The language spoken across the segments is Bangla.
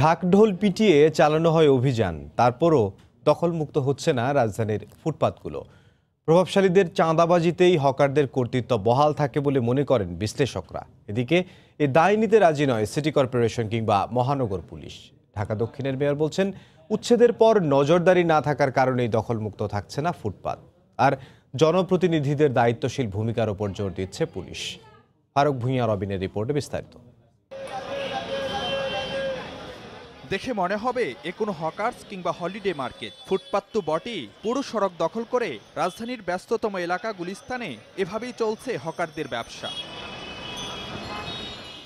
ঢাকঢোল পিটিয়ে চালানো হয় অভিযান তারপরও দখলমুক্ত হচ্ছে না রাজধানীর ফুটপাতগুলো প্রভাবশালীদের চাঁদাবাজিতেই হকারদের কর্তৃত্ব বহাল থাকে বলে মনে করেন বিশ্লেষকরা এদিকে এ দায় নিতে রাজি নয় সিটি কর্পোরেশন কিংবা মহানগর পুলিশ ঢাকা দক্ষিণের মেয়র বলছেন উচ্ছেদের পর নজরদারি না থাকার কারণেই দখলমুক্ত থাকছে না ফুটপাত আর জনপ্রতিনিধিদের দায়িত্বশীল ভূমিকার ওপর জোর দিচ্ছে পুলিশ ফারুক ভূঁইয়া রবিনের রিপোর্টে বিস্তারিত দেখে মনে হবে এ কোনো হকার্স কিংবা হলিডে মার্কেট ফুটপাত তো বটেই পুরো সড়ক দখল করে রাজধানীর ব্যস্ততম এলাকা গুলিস্তানে এভাবেই চলছে হকারদের ব্যবসা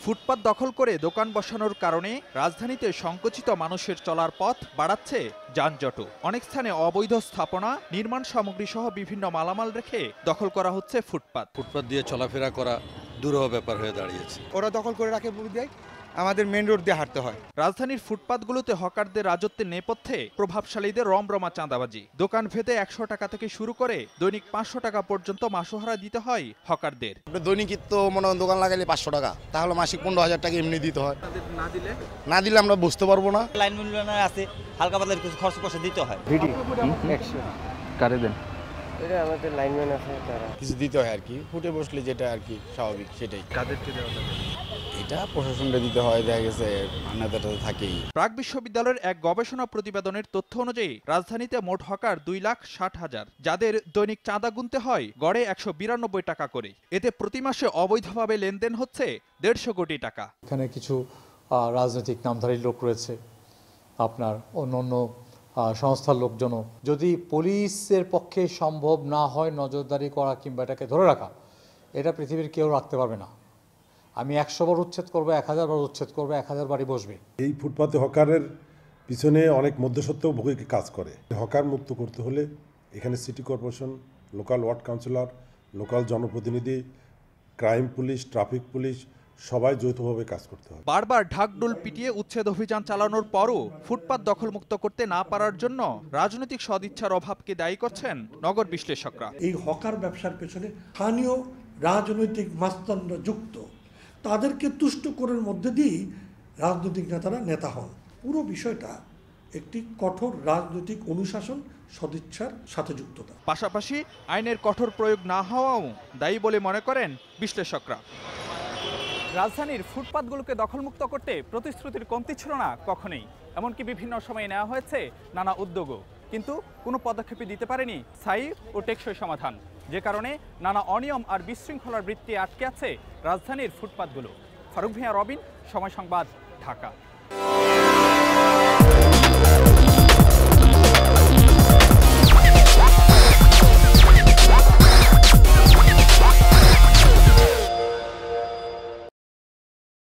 ফুটপাত দখল করে দোকান বসানোর কারণে রাজধানীতে সংকুচিত মানুষের চলার পথ বাড়াচ্ছে যানজটও অনেক স্থানে অবৈধ স্থাপনা নির্মাণ সামগ্রী সহ বিভিন্ন মালামাল রেখে দখল করা হচ্ছে ফুটপাত ফুটপাত দিয়ে চলাফেরা করা দুরহ ব্যাপার হয়ে দাঁড়িয়েছে ওরা দখল করে রাখে দেয় আমাদের মেন রোড দিয়ে হাঁটতে হয় রাজধানীর ফুটপাতগুলোতে হকারদের রাজত্বের নেপথ্যে প্রভাবশালীদের রমরমা চাঁদাবাজি দোকান ভেদে একশো টাকা থেকে শুরু করে দৈনিক পাঁচশো টাকা পর্যন্ত মাসোহারা দিতে হয় হকারদের দৈনিক তো মনে হয় দোকান লাগালে পাঁচশো টাকা তাহলে মাসিক পনেরো হাজার টাকা এমনি দিতে হয় না দিলে না দিলে আমরা বুঝতে পারবো না লাইন আছে হালকা পাতলা কিছু খরচ কষে দিতে হয় কারে দেন এটা আমাদের লাইনম্যান আছে তারা কিছু দিতে হয় আর কি ফুটে বসলে যেটা আর কি স্বাভাবিক সেটাই কাদেরকে দেওয়া এটা প্রশাসনকে দিতে হয় দেখা গেছে আনাদাটা থাকেই প্রাক বিশ্ববিদ্যালয়ের এক গবেষণা প্রতিবেদনের তথ্য অনুযায়ী রাজধানীতে মোট হকার দুই লাখ ষাট হাজার যাদের দৈনিক চাঁদা গুনতে হয় গড়ে একশো বিরানব্বই টাকা করে এতে প্রতি মাসে অবৈধভাবে লেনদেন হচ্ছে দেড়শো কোটি টাকা এখানে কিছু রাজনৈতিক নামধারী লোক রয়েছে আপনার অন্য অন্য সংস্থার লোকজনও যদি পুলিশের পক্ষে সম্ভব না হয় নজরদারি করা কিংবা এটাকে ধরে রাখা এটা পৃথিবীর কেউ রাখতে পারবে না আমি একশো বার উচ্ছেদ করবো এক হাজার বার উচ্ছেদ করবো এক হাজার বাড়ি বসবে এই ফুটপাতে হকারের পিছনে অনেক মধ্যসত্ত্ব ভোগীকে কাজ করে হকার মুক্ত করতে হলে এখানে city corporation local ward councillor local জনপ্রতিনিধি ক্রাইম পুলিশ ট্রাফিক পুলিশ সবাই যৌথভাবে কাজ করতে হবে বারবার ঢাকডোল পিটিয়ে উচ্ছেদ অভিযান চালানোর পরও ফুটপাত দখলমুক্ত করতে না পারার জন্য রাজনৈতিক সদিচ্ছার অভাবকে দায়ী করছেন নগর বিশ্লেষকরা এই হকার ব্যবসার পেছনে স্থানীয় রাজনৈতিক মাস্তন্ড যুক্ত তাদেরকে তুষ্ট করার মধ্যে দিয়েই রাজনৈতিক নেতারা নেতা হন পুরো বিষয়টা একটি কঠোর রাজনৈতিক অনুশাসন সদিচ্ছার সাথে যুক্ততা পাশাপাশি আইনের কঠোর প্রয়োগ না হওয়াও দায়ী বলে মনে করেন বিশ্লেষকরা রাজধানীর ফুটপাতগুলোকে দখলমুক্ত করতে প্রতিশ্রুতির কমতি ছিল না কখনোই এমনকি বিভিন্ন সময়ে নেওয়া হয়েছে নানা উদ্যোগও কিন্তু কোনো পদক্ষেপই দিতে পারেনি স্থায়ী ও টেকসই সমাধান যে কারণে নানা অনিয়ম আর বিশৃঙ্খলার বৃত্তি আটকে আছে রাজধানীর ফুটপাতগুলো ফারুক ভিয়া রবিন সময় সংবাদ ঢাকা